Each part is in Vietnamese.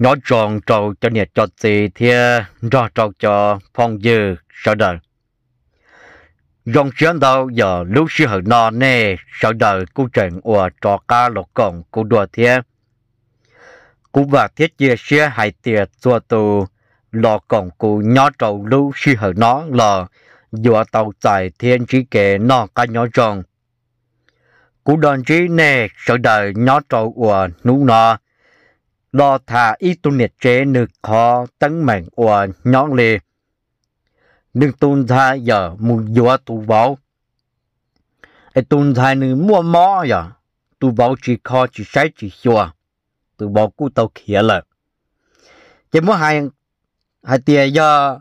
nhỏ tròn trâu cho nhiệt cho gì thì rõ trầu cho phong dư sợ đời dòng chiến đâu giờ lúc sư hở nó nè sợ đời cú trận của trò ca lộc cổng cú đùa thế cú và thiết chia xe hai tiệt tua tù lò cổng cú nhỏ trâu lúc sư hở nó là dùa tàu giải thiên trí kể nọ ca nhỏ tròn cú đòn trí nè sợ đời nhỏ trâu của nú nọ lo thả ít tu nhiệt chế nực khó tấn mạnh của nhóm lì. Nực tu thà giờ mùng dùa tu bảo. Ê tôn thà nực mua mò giờ, tu bảo chỉ khó chỉ sai chỉ xua, tu bảo cú tàu khía lợ. Chỉ mua hai hai tia giờ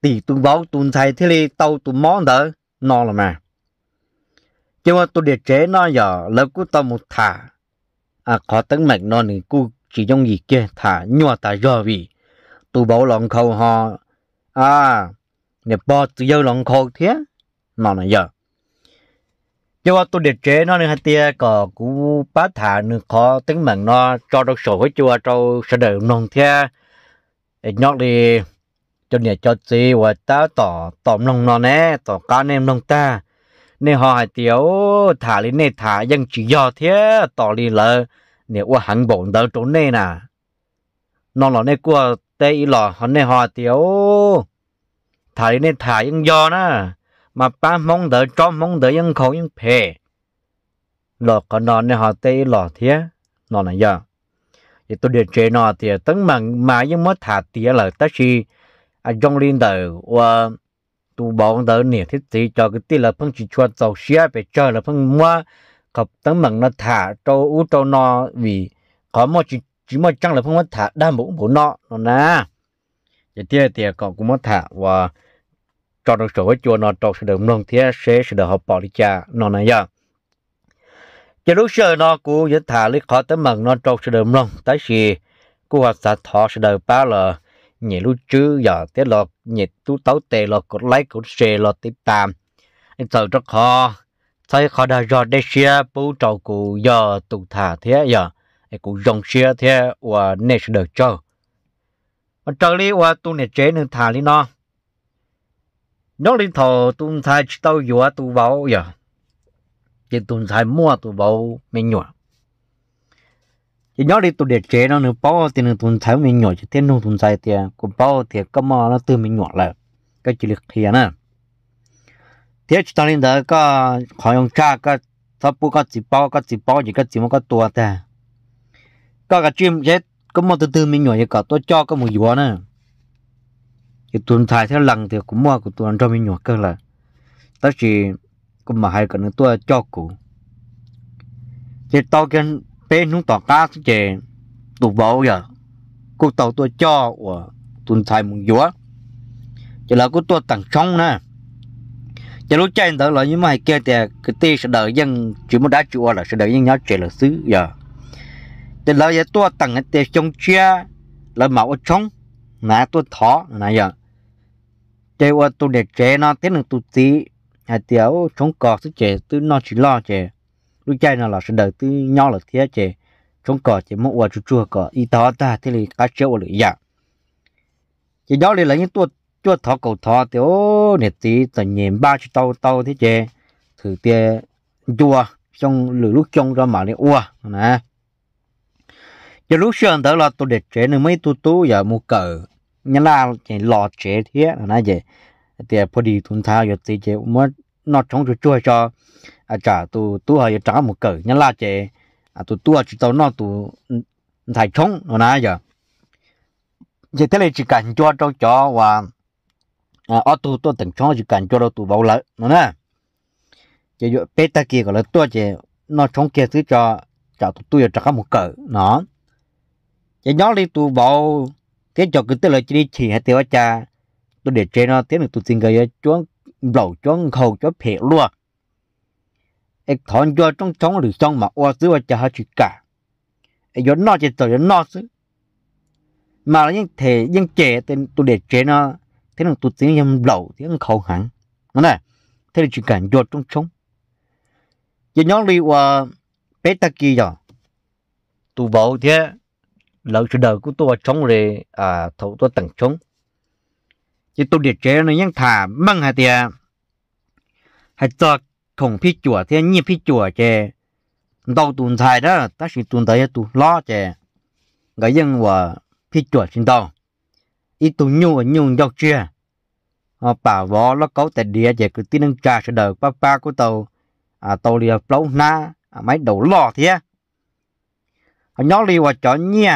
tỷ tu bảo tu thà thế li tàu tu mò đỡ nó là mà. Chỉ mua tu nhiệt chế nó giờ lâu cú tàu một thả, à khó tấn mạnh nó nực cú chỉ trong gì kia thả nhỏ ta giờ vì tụ bảo lòng khâu họ à nè bỏ tự do lòng khâu thế nó là giờ cho ว่าตัวเด็ดเจนนึงฮัตเตียก็กูป้าถานึงขอตึงเหมือนนอจอดอกโสให้จัวเจ้าเสดนองเทียไอ้นอกดีจนเนี่ยจอดซีว่าตาต่อต่อมนองนอแน่ต่อการเนมนองตาเนี่ยหอหายเตียวถาลิเนถายังจียอเทียต่อลีเลย nè ua hắn bổng đỡ trốn nè nà nó lọ nè cua tê ý lò hắn nè hòa tiếu thả đi nè thả yên do nà mà ba mong đỡ cho mong đỡ yên khổ yên phê lò có nọ nè hòa tê ý lò thế nó là giờ thì tôi để chế nọ thì tấn mà mà nhưng mới thả tía là ta chỉ à trong liên đời và tu bóng đỡ nè thích gì cho cái tí là phong chỉ cho tàu xe về cho là phong mua có tấm mận nó thả cho u cho nó vì có một chỉ chỉ một chăng là không có thả đa mũ bộ nọ nó nè giờ tiếc thì còn cũng mất thả và cho được sổ chùa nó cho sự đồng nông thế sẽ sự đồng học bỏ đi cha nó này giờ cho lúc sơ nó cũ giờ thả lấy khó tấm mận nó cho sự đồng nông tới gì cô học xã thọ sự đồng ba là nhẹ lúc chứ giờ tiết lọt nhẹ tú tấu tề lọt cột lấy cột xe lọt tiếp tạm anh sợ rất khó sai khó đã rõ đây xe bố trò cụ giờ tụ thả thế giờ cụ dòng xe thế và nè sẽ được cho mà trong lý và tu nè chế nên thả lý nó nó lên thầu tu thay tao dùa tu bảo giờ chứ tu thay mua tu bảo mình nhọ chỉ nhớ đi tu để chế nó nữa bao thì à, nó tu thay mình nhọ chứ thiên nông tu thay thì cũng bao thì cơ mà nó từ mình nhọ lại cái chỉ lực hiền à thế chúng ta linh đó có khó dùng cha có thắp bút có chỉ bao có chỉ bao gì có chỉ một có tua ta có cái chim chết có một từ từ mình nhỏ như cả tôi cho có một gì nữa cái tuần thải theo lần thì cũng mua của tuần cho mình nhỏ cơ là tất chỉ cũng mà hay cái nữa tôi cho cụ thì tao cái bên chúng tỏ cá chế tụ bảo giờ cô tàu tôi cho của tuần thải một gì đó chỉ là cô tôi tặng trong nè giờ lúc chơi đó là những mày kia thì cái tê sẽ đợi dân chỉ muốn đá chùa là sẽ đợi dân nhau chuyện là xứ giờ thì là giờ tôi tặng cái tê trong chia là mạo ở trong nãy tôi thọ nãy giờ chơi qua tôi để trẻ nó thế là tôi tí à tiểu trong cò, tôi trẻ tôi nó chỉ lo trẻ, lúc chơi nó là sẽ đợi tôi nhau là thế trẻ, trong cò chế muốn qua chùa cò, cỏ y tao ta thế là cá chép là gì vậy chỉ đó là những tôi cho thọ cầu thọ thì ô nè tí tận nhìn ba chữ tàu tàu thế chứ thử tiền chùa trong lửa lúc trong ra mà đi ua nè giờ lúc xưa tới là tôi để trẻ nên mấy tu tu giờ mua cờ nhà là chỉ lò trẻ thế nè vậy thì phải đi tuần thao giờ tí chè mất nó trong rồi chui cho à trả tu tu hay trả một cờ nhà là chè à tu tu chỉ tao nó tu thầy trống nó nè giờ giờ thế này chỉ cần cho cho cho và À, ở tu tôi từng chọn chỉ cần cho nó tu bảo lợi nó nè chỉ dụ bê ta kia gọi là tôi chỉ nó chọn kia thứ cho cho tụi tôi cho các một cỡ nó chỉ nhớ đi tu bảo cái cho cái tức là chỉ đi chỉ hay tiêu cha tôi để chơi nó thế mình tôi xin cái chỗ, lẩu chỗ khẩu chỗ phê luôn ấy thon cho trong trong lử trong mà ô xứ cho chỉ cả ấy nó chỉ tôi nó xứ mà là những thể những trẻ tên tôi để chơi nó thế là tụt tiếng nhầm lẩu tiếng khẩu hẳn nó này thế là chuyện cần giọt trong chống, giờ nhóm đi qua bé ta kia rồi tụ bộ thế lẩu sự đời của tôi chống rồi à thấu tôi tận chống chứ tôi để chế nó nhang thả măng hạt tiền hạt cho khổng phi chùa thế nhiên phi chùa chè đâu tuần thai đó ta chỉ tuần tới tôi lo chè cái dân và phi chùa trên đâu ít tụ nhung ở nhung dọc chia họ bảo võ nó có tại địa về cứ tin nâng trà sẽ đợi ba ba của tàu à tàu lìa lâu na à, máy đổ lò thế họ nhỏ lì vào chó nhia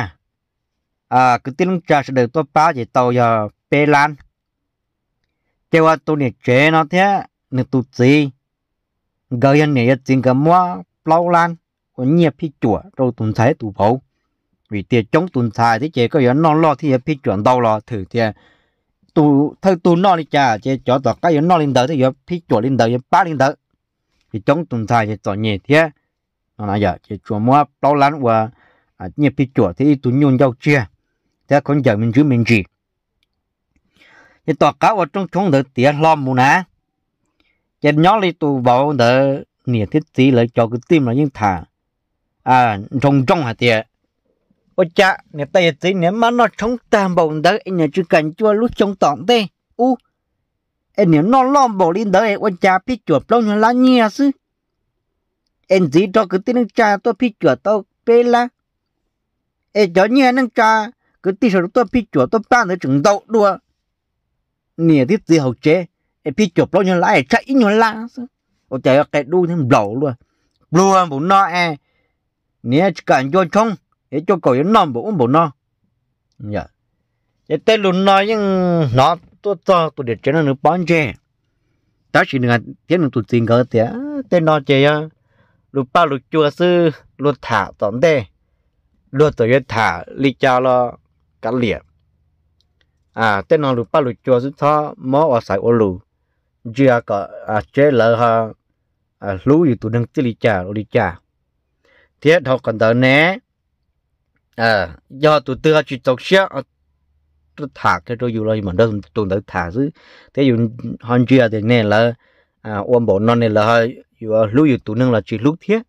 à cứ tin nâng trà sẽ đợi tôi ba về tàu giờ bê lan kêu à tôi này chế nó thế nên tụt gì gây anh này chính cái mua lâu lan còn nhia phi chùa rồi tụi thấy tụt bầu vì tiền chống tồn tại thì chế có yếu non lo thì phải chuyển đâu lo thử tiền tu thay tu non đi cha chế cho tỏ cái yếu non linh tới thì phải phi chuyển lên tới yếu ba lên thì chống tồn tại thì tỏ nhẹ thế nó nói giờ chế chùa mua bao lắm và à, nhẹ phải chuyển thì tu nhung giao chia thế còn giờ mình giữ mình gì thì tỏ cá ở trong chúng được tiền lo mù ná chế nhỏ đi tu bảo được nhiệt thiết gì lại cho cái tim là những thả à trong trong hạt tiền ô cha nè tay tí nè má nó trong tam bồng đó anh nhà chú cần chua lúc trong tổng tê u anh nè nó lom bầu lên đó em ô cha phi chuột lâu nhà lá nhia sư em gì đó cứ tin cha tôi phi chuột tôi bê la em cho nhia nâng cha cứ tin sợ tôi phi chuột tôi ban để chừng đậu đua nè thì gì học chế em phi chuột lâu nhà lá chạy ít nhà lá sư ô cha cái đu thêm bầu luôn luôn bụng nó em nè chỉ cần cho trong ấy cho cậu yên nằm bộ ông bộ nó nhá Ấy tên luôn nó nhưng nó tôi cho tôi để cho nó nó bán chè ta chỉ là tiếng nó tụt tiền cơ tiếng tên nó chè à, lúc ba lúc chua sư lúc thả tóm đê lúc tôi thả lý cha lo cả liệt à tên nó lúc ba lúc chua sư thọ mó ở sài ô lù chưa à có à chế lỡ ha à lú gì tụi đang chơi lý cha lý cha thiết học còn tớ nè à do tụi tưa chỉ tộc xe ờ, tôi thả cái rồi dù là mình đâu tụi tôi thả chứ thế dù hòn chưa thì nè là à ôm bộ non này là hơi dù ờ, lúc dù tụi nâng là chỉ lúc thiết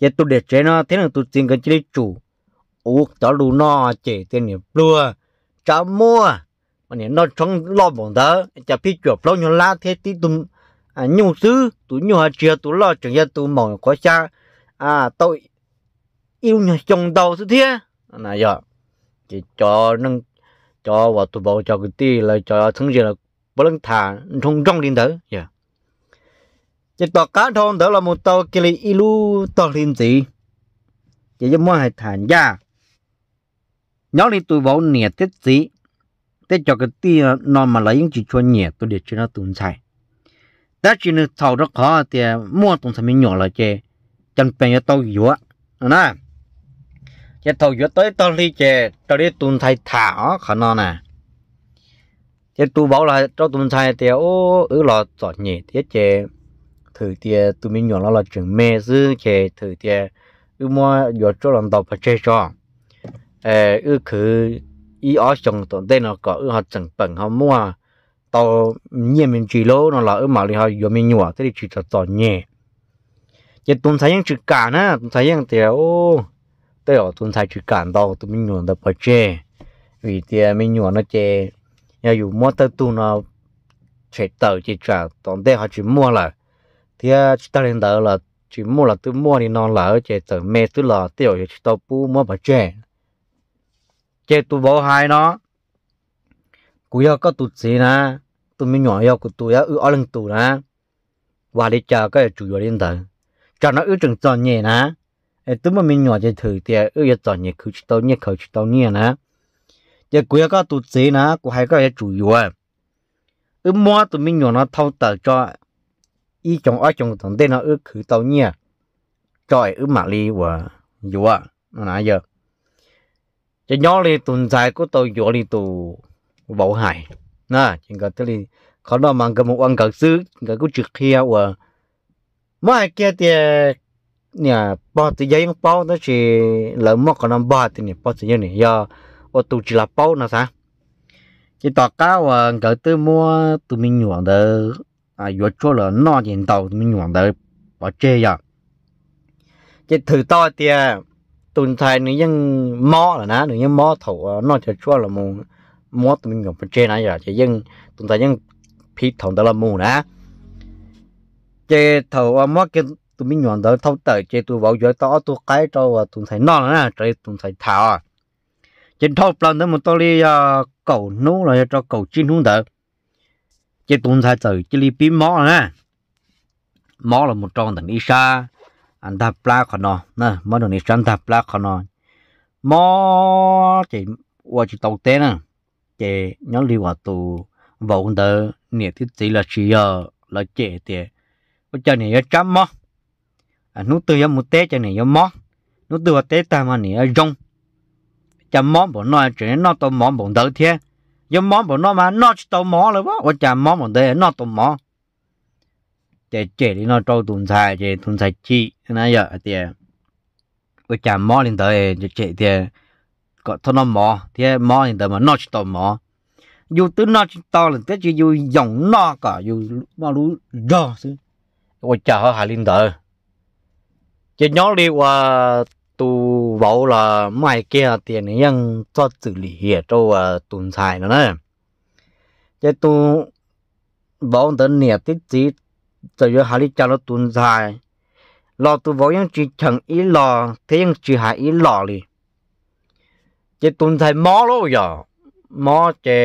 vậy tôi để chế nó thế là tôi tìm cái chế chủ uống đó đủ no chế tiền niệm lua trả mua mà niệm nó trong lo bọn đó cho phi chuột lo nhau la thế tí tụi à nhung thứ tụ nhung chưa tụ lo chuyện ra tụ mỏng có cha à tội yêu nhờ chồng đầu thế thế là giờ chỉ cho nâng cho vào tụ bộ cho cái tí là cho thằng gì là bớt lăng thả trong trong điện tử giờ chỉ tọt cá thôn đó là một tàu kia là ilu tọt liên gì chỉ cho mua hai thản ra nhớ đi tụ bộ nhẹ tết gì tết cho cái tí nó mà lấy những chỉ cho nhẹ tôi để cho nó tồn tại đó chỉ là thầu đó khó thì mua tồn tại mình nhỏ là chè chân bèn cho tàu dúa nè chế thầu vừa tới tao đi chè tao đi tuần thầy thả khả năng nè chế tu bảo là cho tuần thầy thì ô ứ lo giọt nhỉ thế chè thử thì tụi mình nhỏ nó là trường mê dư chè thử thì ứ mua vừa cho làm đọc và chơi cho ờ ứ cứ ý ở trong tổn đây nó có ứ học chẳng bằng học mua tàu nhiên mình chỉ lô nó là ứ mà đi học giọt mình nhỏ thế thì chỉ cho giọt nhẹ chế tuần thầy những chữ cả nè tuần thầy những thì ô tôi ở tuần sai chỉ cảm đâu tôi mình nhuận được bởi chê vì thì mình nhuận nó chê nhà dù mua tới tu nó chạy tàu chỉ trả tổng đây họ chỉ mua là thì chỉ ta lên đầu là chỉ mua là tôi mua thì nó lỡ chê tờ mê tôi là tôi ở chỉ tàu bu mua bởi chê chê tu bỏ hai nó cú yêu có tụt gì na tôi mình nhỏ yêu của tôi yêu ở lưng tụi na và đi chờ cái chủ yếu lên tờ cho nó ước trường tròn nhẹ na tôi mà mình nhỏ chơi thử thì ư giờ chọn nhiều khử tao nhiều khử tao nhiều nè giờ cuối có tụt chế nè của hai cái chủ yếu à ư tụi mình nhỏ nó thâu tờ ý chồng ở chồng tổng tên nó ư khử tao nhiều trời ư mà li và yếu à nó nãy nhỏ li tuần dài của tao yếu li tụ bảo hải nè chỉ có tới li khó nó cái một ăn cờ sư cái cũng trực kia và mấy kia thì nhà bỏ từ giấy không đó chỉ lỡ mọc còn năm bỏ thì nè bỏ thì như này giờ ô tô chỉ là bao nó sao chỉ tỏ cao à gỡ tư mua tụi mình nhuận đỡ à vừa cho là nó tiền tàu tụi mình nhuận đó, bỏ chê giờ chỉ thử to thì à, tồn tại nữa dân mò là ná nữa dân mò thầu à, nó chỉ cho là mù mò tụi mình nhuận bỏ chê nãy giờ chỉ dân tồn tại dân phí thầu đó là mù nè chỉ thầu à, mò cái tụi mình nhọn đó thâu tới chơi tụi bảo giới tao tụi cái cho và tụi thấy non nữa chơi tụi thấy thảo à trên thâu lần đó một tao đi ờ, cầu nú là cho cầu chín hung đỡ chơi tụi thấy tờ chơi đi pin mỏ nè mỏ là một tròn thằng đi xa anh ta pla khó nó nè mó đường đi xa anh ta pla khó nó mó chỉ qua chỉ tàu té nè chỉ nhớ đi qua tụ vòng đỡ nhiệt thiết chỉ là chỉ ờ, là chế tiền bây giờ này chấm mỏ nó từ giống một té cho này giống món nó từ té ta mà này rong chả món bọn nó à chuyện nó tôm món bọn đỡ thế giống món bọn nó mà nó chỉ tôm món rồi bố và chả bọn đỡ nó tôm món để chế đi nó trâu tuần xài chế tuần xài chi à, nó giờ thì và chả món lên tới chế thì có thôi nó mò thì mò lên tới mà nó chỉ tôm món dù tứ nó chỉ to là tết chỉ dù dòng nó cả dù mà lũ rò chứ ôi chả họ hà linh tới chỉ nhớ đi qua tu bảo là mai kia tiền cho xử lý hiện cho tồn xài nữa này, chỉ tu bảo tới nè tí tí giờ giờ hà đi cho nó tuần xài lò tu bảo ยัง chỉ chẳng ý lò thế ยัง chỉ hà ý lò đi chỉ tồn xài mó lô giờ mó chè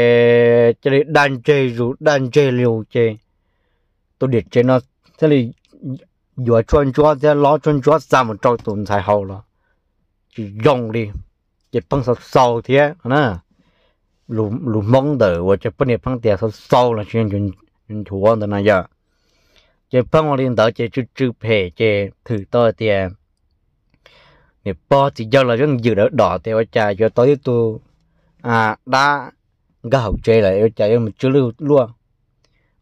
chè đàn chế rủ đàn chế liều chè tôi điện chè nó thế là vừa chọn chúa ra lo chọn chúa ra một trâu tụn sai hậu là chỉ dùng đi chỉ bằng sầu sầu thế nè lù mong đỡ và chỉ bằng này bằng tiền sầu sầu là chuyện chuyện chuyện chúa chỉ bằng liên đó chỉ chữ chữ chỉ thử tiền nè bỏ thì giờ là vẫn giữ đỡ đỏ thì ở cha cho à đã gạo chơi lại ở cha em chưa luôn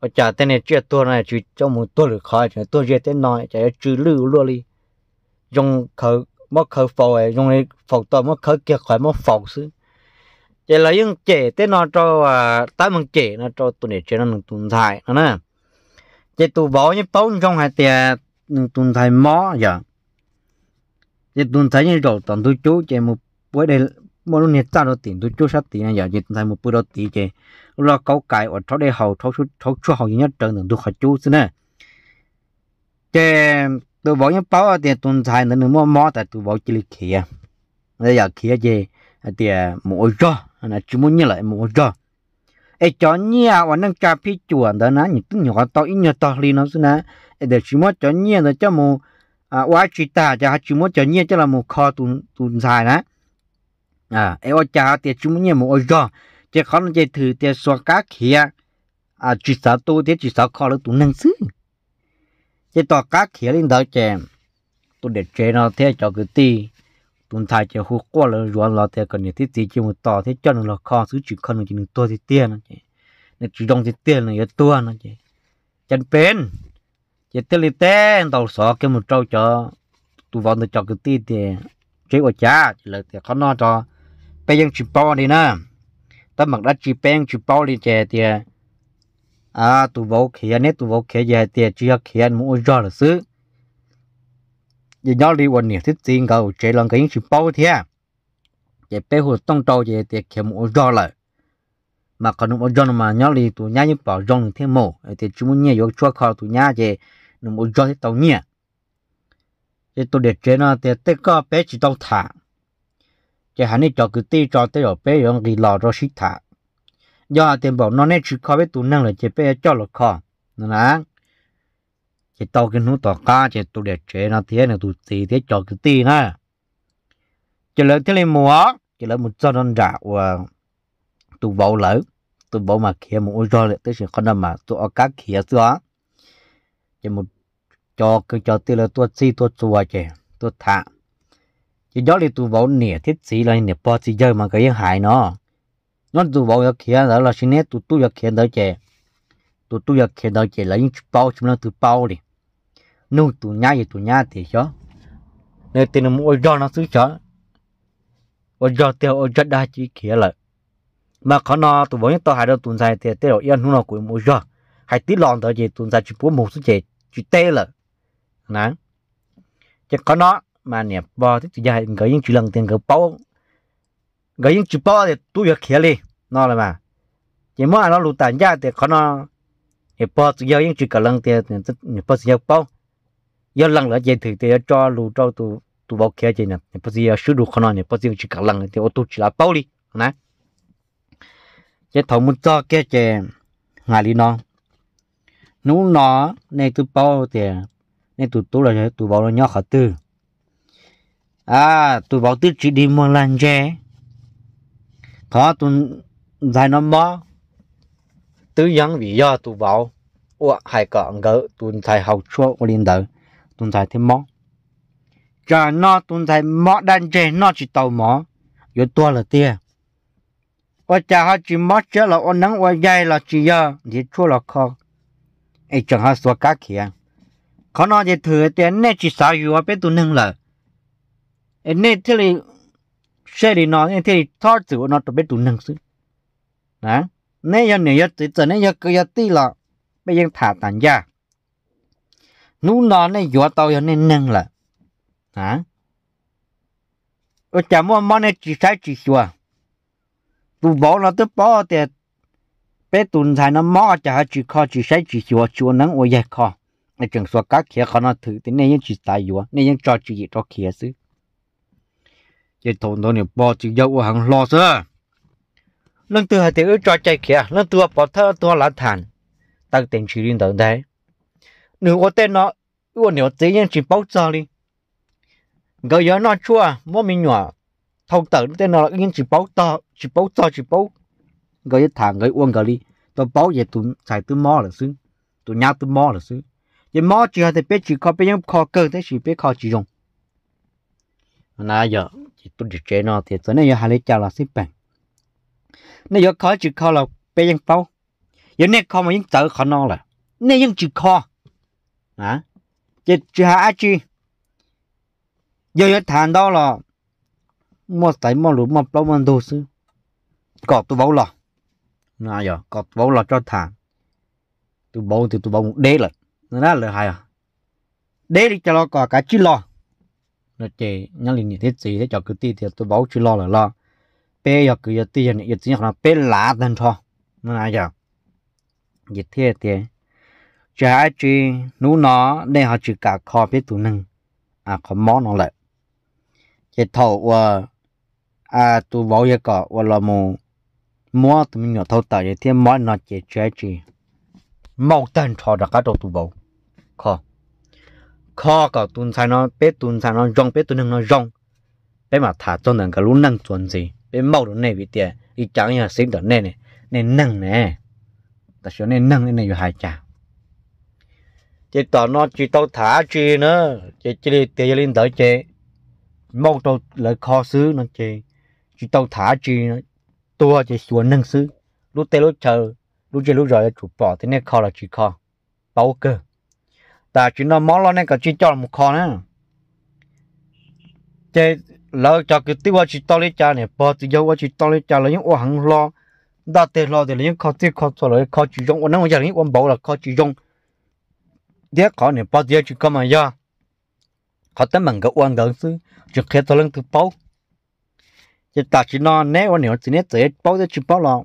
và chả tên này chết tôi này chỉ cho một tôi được khỏi chả tôi chết tên nói chả chữ lưu luôn đi dùng khờ mất khờ phò ấy dùng này phò to mất khờ kia khỏi mất phò xứ chả là những trẻ tên nó cho à tám mừng trẻ nó cho tôi này chơi nó tụi thải nó nè chả tụi bỏ như bấu trong hai tiền tụi thải mó giờ chả tụi thải như đồ toàn tụi chú chả một bữa đây mỗi lúc này ta nó tiền tụi chú sát tiền giờ chả tụi thải một bữa đó tiền chả là câu cái ở chỗ đây hầu thấu thấu chua hầu nhất trận đường tôi khỏi chú chứ nè thế tôi bảo những bao thì tồn tại, nữa nó mò tại tôi bảo chỉ là kia bây giờ kia gì thì mua cho là chỉ muốn như lại mua cho ai cho nhà và năng cha phi chuẩn đó nè những thứ nhỏ to ít nhỏ to li nó chứ nè để chỉ muốn cho nhà rồi cho mua à quá chỉ ta cho chỉ muốn cho nhà cho là mua kho tồn tồn thay nè à ai ở cha thì chỉ muốn như mua cho chỉ khó nó chỉ thử chỉ xóa cá kia à chỉ sợ tu thì chỉ sợ khó nó tụ năng sư chỉ tỏ cá kia lên đó chè tụ để chơi nó thế cho cái ti tụ thay cho hú qua là ruộng là thế còn nhiều tí gì chỉ một tỏ thế cho nó là khó xứ chỉ khó nó chỉ một tua thì tiền nó chè nó chỉ dòng thì tiền là tua nó chè chân bền, chỉ tiền là tiền tàu sọ cái một trâu cho tụ vào được cho cái ti thì chế của cha là thì khó nó cho bây giờ chỉ bao đi nè ta mặc đã chỉ bèn chỉ bao liền chè thì à tụ vô khía nét tụ vô khía giờ thì chỉ khía mua giò là xứ giờ nhớ đi quanh nhà thích tiền cầu chạy lần cái chỉ bao thế giờ bé hồ tông trâu giờ thì khía mua giò lại mà còn mua giò mà nhớ đi tụ nhá như bảo giò thêm mồ thì chúng muốn nhảy vô chua khó tụ nhá giờ nó mua giò thì tàu nhỉ giờ tụ để chơi nó thì tất cả bé chỉ tàu thả chỉ hắn đi cho cứ tê cho tê ở bé ông gì lò rồi xịt thả do tiền bảo nó nên chịu khó biết tu năng là chỉ bé cho lọ khó nè nè chỉ tao cái nút tao cá chỉ tu để chế nó thế này tu tì thế cho cứ tê nè chỉ lấy thế này mua chỉ lấy một cho nó giả và tụ bầu lỡ tụ bầu mà kia một ôi rồi tới sự con mà tụ ở các kia xưa chỉ một cho cứ cho tê là tua chi tua chùa chỉ tua thả chỉ gió đi tụ vào nè thiết sĩ là nè bỏ chỉ chơi mà cái yên hại nó nó tụ vào giờ kia đó là xin hết tụ tụ giờ kia đó chè tụ tụ giờ kia đó chè là những bao chúng nó tụ bao đi nô tụ nhá gì tụ nhá thì chó nên tên nó mua do nó xứ chó ở do tiêu ở do đa chỉ khía lại mà khó nó tụ vào những tàu hại đâu tụ dài thì tiêu yên nó của mua do hay tí lòn đó chè tụ dài chỉ bốn một số chè chỉ tê là nè chỉ có nó mà nè bò thì chỉ dài cái những chuyện lần tiền cái bao cái những chuyện bao thì tôi việc khía đi nó là mà chỉ mỗi nó lụt tàn ra thì khó nó thì bò chỉ dài những chuyện cả lần tiền thì bò chỉ dài bao giờ lần là gì thì thì cho lụt cho tụ tụ bao khía gì nè thì bò chỉ dài được khó nó nè bò chỉ chữ cả lần thì ô tô chỉ là bao đi nè chỉ thầu muốn cho cái chè ngài đi nó nếu nó này tôi bao thì nên tụ tôi là tụ bảo nó nhỏ khó tư à tôi bảo tư chị đi mua lan tre, có tôi dài năm mò tứ dân vì do tôi bảo ủa hai cọ ngỡ tôi dài học chua của liên tử tôi dài thêm mò cho nó tôi dài mò đan tre nó chỉ tàu mò yếu tua là tia ủa chả họ chỉ mò chết là ôn nắng ủa dây là chỉ do thì chua là khó ấy chẳng họ xua cá kìa, à. có nó thì thừa tiền nên chỉ sao yếu bên tôi nâng lợi เอ็นนี่ที่ลีเชลีนอนเอ็นที่ทอดสูวนอนตัวเป็ดตุนนั่งซื้อนะเนี่ยัเนี่ยยัดติด่เนี่ยยัดก็ยัดตีละไปยังถาตันยา นู่นนอนเนี่ยหัวโตอยังเนี่ยนึ่งละนะก็จำว่ามันเนี่ยจีใช้จีชัวตวบอกเราตัวบ้อแต่เป็ดตุนใทยน้ำมอจะห้จีคอจีใช้จีชัวชัวนั่งโอเยคอในจังสัวกักเขียข้อน่นถือแต่เนี่ยยังจีตายอยู่เนี่ยยังจอดจีจอดเขียซื้อ chỉ thôn đó nhiều bò chỉ dâu hàng lo sơ lần thứ hai thì ước cho chạy kia lần thứ bỏ thơ tôi là thản tăng tiền chỉ riêng tận đấy nếu có tên nó ước nhiều tí nhưng chỉ bao giờ đi gỡ nhớ nó chua mua mình nhỏ thông tử tên nó nhưng chỉ bao giờ chỉ bao giờ chỉ bao gỡ nhớ thản gỡ uông gỡ đi tôi bao giờ tôi xài tôi mò là xứ tôi nhá tôi mò là xứ chỉ mò chỉ hai thì biết chỉ có biết những khó cơ thế chỉ biết khó chỉ dùng nãy giờ tôi chỉ chơi nó thì tôi nên giờ hà lấy chào là xếp bằng nên giờ khó chữ khó là bé dân bao giờ nên khó mà dân tớ khó nó là nên dân chữ khó à chứ chữ hạ chứ giờ giờ thàn đó là một tay một lũ một bao một đồ sư có tôi bảo là nào giờ có tôi bảo là cho thàn tôi bảo thì tôi bảo một đế là nó là hay à đế thì cho nó có cả chữ lo nó chế nhân linh thế gì thế cho cứ ti thì tôi báo chú lo là lo bé giờ cứ giờ ti này, giờ chỉ là bé lá thân cho nó là giờ giờ thế thì chả chỉ nú nó để họ chỉ cả kho biết tụ nưng, à kho mó nó lại chế thầu và ờ, à tụ báo giờ có và là mù mua tụi mình nhỏ thâu tờ giờ thế mó nó chế chả chỉ một tên cho đã cả đầu tụ báo kho khó cả tuần sai nó bé tuần sai nó rong bé tuần nó rong bé mà thả cho nàng cái lũ năng chuẩn gì bé mau được nè bị tiền ý chẳng nhà xin được nè nè nên năng nè ta số nên năng nên này hai chả chỉ tao nó chỉ tao thả chi nữa chỉ chỉ đi tiền lên đỡ chế mau tao lại khó xứ nó chế chỉ tao thả chi nữa tua chỉ xuống năng xứ lúc tê lúc chờ lúc chơi lúc rồi chụp bỏ thế này khó là chỉ khó bao cơ ta chỉ nó mỏ lo nên cả chỉ cho một kho nữa chế lỡ cho cái tiêu chỉ to lấy cha này bỏ tiêu dấu chỉ to lấy cha là những ô hàng lo đa tê lo thì là những kho tiêu kho cho là kho chỉ dùng ô nó giờ những ô bảo là kho chỉ dùng tiếc kho này bỏ tiêu chỉ có mà do kho tấm bằng cái ô gần xứ chỉ khi tôi lên từ bảo, chế ta chỉ nó né ô nhiều chỉ né tới bảo thì chỉ bảo là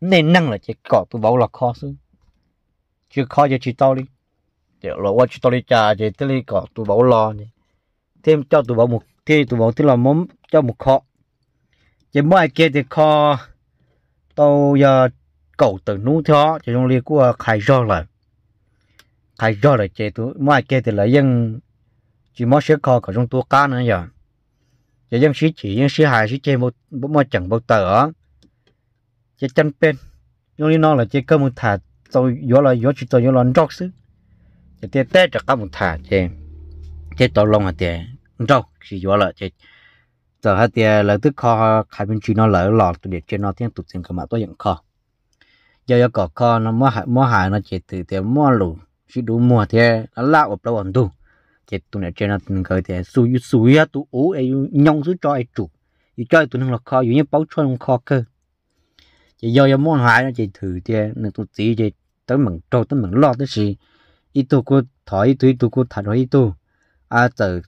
nên năng là chỉ có từ bảo là kho xứ chỉ kho cho chỉ to đi chỉ lo qua chỉ tôi trả chỉ tôi đi có tụ bảo lo thêm cho tụ bảo một thì tụ bảo tức là muốn cho một kho chỉ mỗi kia thì kho tôi giờ cầu từ núi thọ chỉ trong liên của khai do là khai do là chỉ tụ mỗi kia thì là dân chỉ mỗi sẽ kho của chúng tôi cá nữa giờ chỉ dân sĩ chỉ dân sĩ hài sĩ chơi một một mỗi chẳng bao tờ chỉ chân bên liên nó là chỉ cơm một thả tôi gió là gió chỉ tôi gió là róc xứ chỉ tiếc tết cho các một thả chỉ chỉ tổ long à tiếc đâu chỉ vừa là chỉ giờ hết tiếc là tức kho khai bên chuyện nó lỡ lọt tụi để trên nó tiếng tụt tiền cả mà tôi nhận kho giờ giờ có kho nó mua hải mua hải nó chỉ từ tiếc mua lù chỉ đủ mua thế nó lao vào đâu ăn đủ chỉ tụi này trên nó từng cái thì suy suy á tụi ú ấy nhông suy cho ấy chủ thì cho tụi nó là kho dù như báo cho nó kho cơ chỉ do giờ muốn hải nó chỉ thử thế nên tụi chỉ chỉ tới mừng trâu tới mừng lo tới gì ít tu cô thọ ít tu ít tu cô thà rồi ít à từ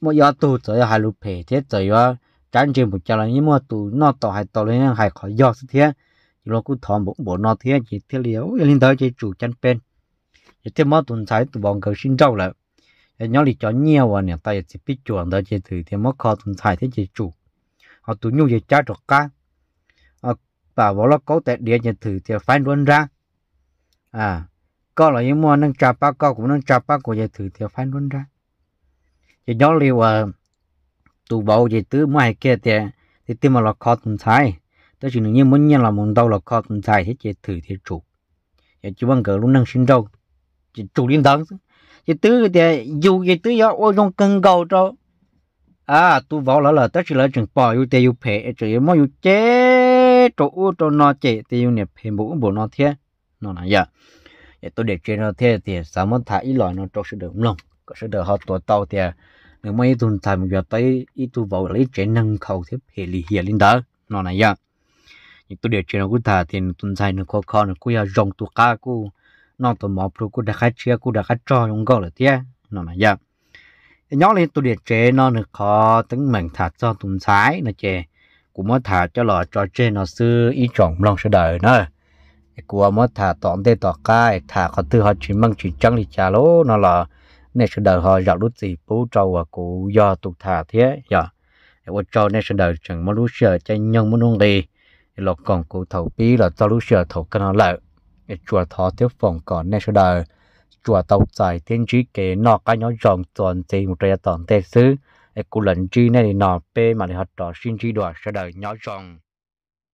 một giờ tu từ hai lúc phê thế từ giờ tránh chuyện một giờ là mà tu nó tàu hay tàu lên hay khỏi giờ thế lo cứ thọ bộ bộ nó thế chỉ thế liễu lên chỉ chủ chân bên chỉ thế mà tuần sai tụ bọn cờ xin trâu lại nhớ lì cho nhiều và nè tay chỉ biết chuẩn đó chỉ thử thế mà khó tuần sai thế chỉ chủ họ tụ nhu về cha trọc cá và bỏ lo cố tệ địa chỉ thử thì phải ra à có là những mua nâng trà bác có cũng nâng trà bác của giờ thử thì phán luôn ra giờ nhớ liệu à ờ, tụ bầu giờ tứ mua hai kia thì thì tìm mà là khó tồn tại tới chuyện như muốn nhân là muốn đâu là khó tồn tại thì giờ thử thì chủ giờ chỉ bằng cỡ luôn nâng sinh đâu chỉ chủ liên đẳng giờ tứ thì dù giờ tứ giờ ôi trong cân cầu cho à tụ bầu là là tới chuyện là chừng bỏ yêu tiền yêu phê chỉ mua yêu chế chỗ cho nó chế thì yêu nẹp phê mũ bộ nó thế nó là vậy để tôi để trên nó thế thì sao mà thả ý loại nó cho sự được lòng có sự được họ tổ tao thì à, nếu mà ít tuần thầm giờ tới ý tu vào lấy chế năng cầu thì hệ lý hệ lên đó nó này vậy nhưng tôi để trên nó cứ thả thì tuần thầy nó khó khăn nó cứ giờ à, rong tu cá cứ nó tụi mọp rồi cứ đã khát chia cứ đã khát cho không gọi là thế nó này vậy nhớ lên tôi để chế nó nó khó tính mình thả cho tuần sái nó chè cũng mới thả cho lọ cho chơi nó xưa ý trọng lòng sự đời nữa của mất thả tóm tê tỏ ca thả có tư họ chuyển băng chuyển trắng thì trả lỗ nó là nên sự đời họ dạo lúc gì bố trâu và cụ do tục thả thế giờ và cho nên sự đời chẳng muốn lúc sợ cho nhân muốn luôn đi là còn cụ thầu bí là cho lúc sợ thầu cân nó lợi chùa thọ tiếp phòng còn nên sự đời chùa tàu dài tiên trí kế nọ cái nhỏ rộng toàn gì một trái tòn tê xứ cụ lần chi này thì nọ bê mà thì họ trò xin chi đoạt sự đời nhỏ rộng